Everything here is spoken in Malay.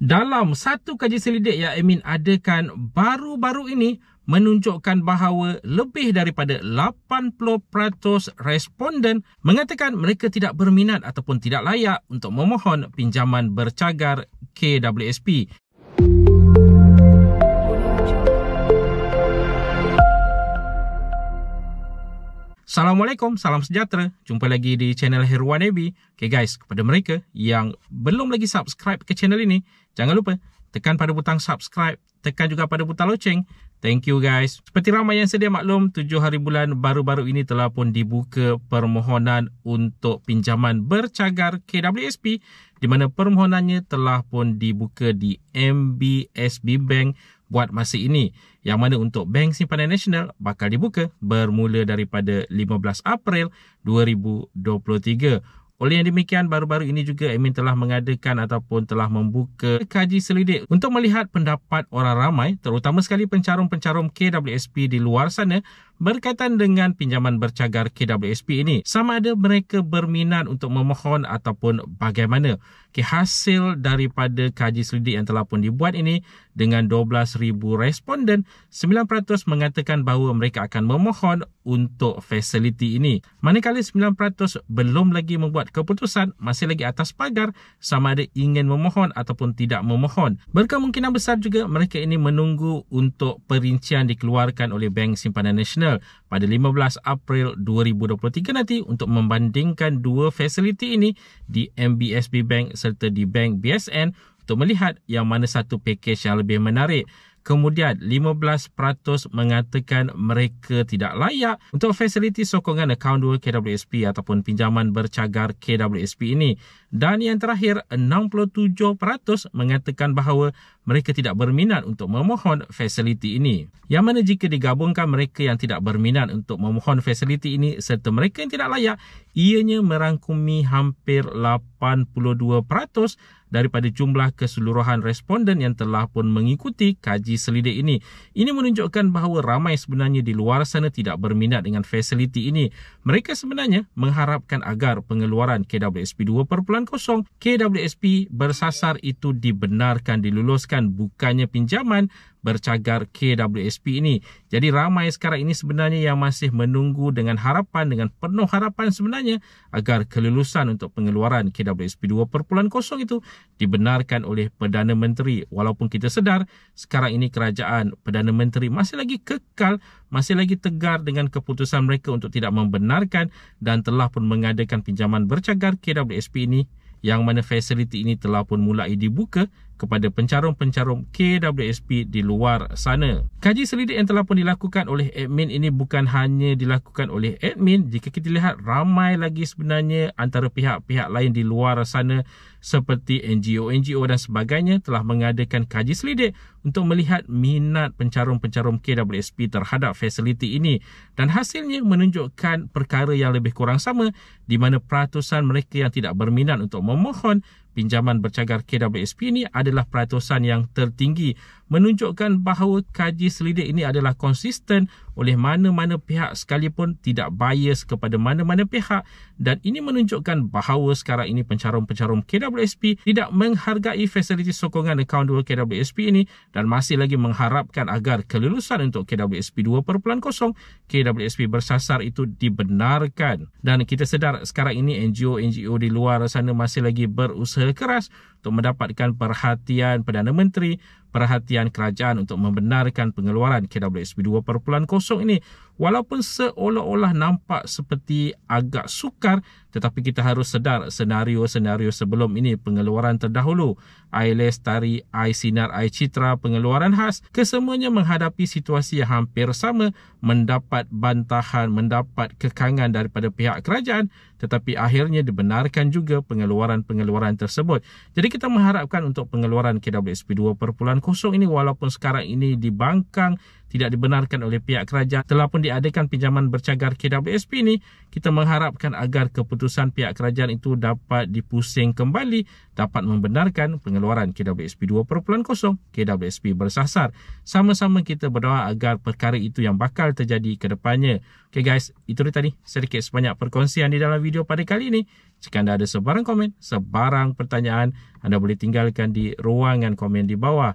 dalam satu kaji selidik yang Amin adakan baru-baru ini menunjukkan bahawa lebih daripada 80% responden mengatakan mereka tidak berminat ataupun tidak layak untuk memohon pinjaman bercagar KWSP. Música Assalamualaikum, salam sejahtera. Jumpa lagi di channel Heruan Abi. Okay guys, kepada mereka yang belum lagi subscribe ke channel ini, jangan lupa tekan pada butang subscribe, tekan juga pada butang loceng. Thank you guys. Seperti ramai yang sedia maklum, 7 hari bulan baru-baru ini telah pun dibuka permohonan untuk pinjaman bercagar KWSP di mana permohonannya telah pun dibuka di MBSB Bank buat masa ini yang mana untuk Bank Simpanan Nasional bakal dibuka bermula daripada 15 April 2023. Oleh yang demikian, baru-baru ini juga admin telah mengadakan ataupun telah membuka kaji selidik untuk melihat pendapat orang ramai terutama sekali pencarum-pencarum KWSP di luar sana berkaitan dengan pinjaman bercagar KWSP ini. Sama ada mereka berminat untuk memohon ataupun bagaimana. Okay, hasil daripada kaji selidik yang telah pun dibuat ini dengan 12,000 responden, 9% mengatakan bahawa mereka akan memohon untuk fasiliti ini. Manakala 9% belum lagi membuat keputusan masih lagi atas pagar sama ada ingin memohon ataupun tidak memohon. Berkemungkinan besar juga mereka ini menunggu untuk perincian dikeluarkan oleh Bank Simpanan Nasional pada 15 April 2023 nanti untuk membandingkan dua fasiliti ini di MBSB Bank serta di Bank BSN untuk melihat yang mana satu pakej yang lebih menarik. Kemudian 15% mengatakan mereka tidak layak untuk fasiliti sokongan akaun 2 KWSP ataupun pinjaman bercagar KWSP ini. Dan yang terakhir 67% mengatakan bahawa mereka tidak berminat untuk memohon fasiliti ini. Yang mana jika digabungkan mereka yang tidak berminat untuk memohon fasiliti ini serta mereka yang tidak layak, ianya merangkumi hampir 82% daripada jumlah keseluruhan responden yang telah pun mengikuti kaji selidik ini. Ini menunjukkan bahawa ramai sebenarnya di luar sana tidak berminat dengan fasiliti ini. Mereka sebenarnya mengharapkan agar pengeluaran KWSP 2.0, KWSP bersasar itu dibenarkan diluluskan pembayaran bukannya pinjaman bercagar KWSP ini. Jadi ramai sekarang ini sebenarnya yang masih menunggu dengan harapan dengan penuh harapan sebenarnya agar kelulusan untuk pengeluaran KWSP 2.0 itu dibenarkan oleh Perdana Menteri. Walaupun kita sedar sekarang ini kerajaan Perdana Menteri masih lagi kekal masih lagi tegar dengan keputusan mereka untuk tidak membenarkan dan telah pun mengadakan pinjaman bercagar KWSP ini yang mana fasiliti ini telah pun mulai dibuka kepada pencarum-pencarum KWSP di luar sana. Kaji selidik yang telah pun dilakukan oleh admin ini bukan hanya dilakukan oleh admin. Jika kita lihat ramai lagi sebenarnya antara pihak-pihak lain di luar sana seperti NGO-NGO dan sebagainya telah mengadakan kaji selidik untuk melihat minat pencarum-pencarum KWSP terhadap fasiliti ini dan hasilnya menunjukkan perkara yang lebih kurang sama di mana peratusan mereka yang tidak berminat untuk memohon pinjaman bercagar KWSP ini adalah peratusan yang tertinggi menunjukkan bahawa kaji selidik ini adalah konsisten oleh mana-mana pihak sekalipun tidak bias kepada mana-mana pihak dan ini menunjukkan bahawa sekarang ini pencarum-pencarum KWSP tidak menghargai fasiliti sokongan akaun 2 KWSP ini dan masih lagi mengharapkan agar kelulusan untuk KWSP 2.0 KWSP bersasar itu dibenarkan dan kita sedar sekarang ini NGO-NGO di luar sana masih lagi berusaha keras untuk mendapatkan perhatian Perdana Menteri perhatian kerajaan untuk membenarkan pengeluaran KWSP 2.0 ini Walaupun seolah-olah nampak seperti agak sukar tetapi kita harus sedar senario-senario sebelum ini pengeluaran terdahulu. Air lestari, air sinar, air citra, pengeluaran khas kesemuanya menghadapi situasi yang hampir sama mendapat bantahan, mendapat kekangan daripada pihak kerajaan tetapi akhirnya dibenarkan juga pengeluaran-pengeluaran tersebut. Jadi kita mengharapkan untuk pengeluaran KWSP 2.0 ini walaupun sekarang ini dibangkang tidak dibenarkan oleh pihak kerajaan telah pun diadakan pinjaman bercagar KWSP ini, kita mengharapkan agar keputusan pihak kerajaan itu dapat dipusing kembali dapat membenarkan pengeluaran KWSP 2.0 KWSP bersasar. Sama-sama kita berdoa agar perkara itu yang bakal terjadi ke depannya. Okay guys, itu tadi sedikit sebanyak perkongsian di dalam video pada kali ini. Jika anda ada sebarang komen, sebarang pertanyaan, anda boleh tinggalkan di ruangan komen di bawah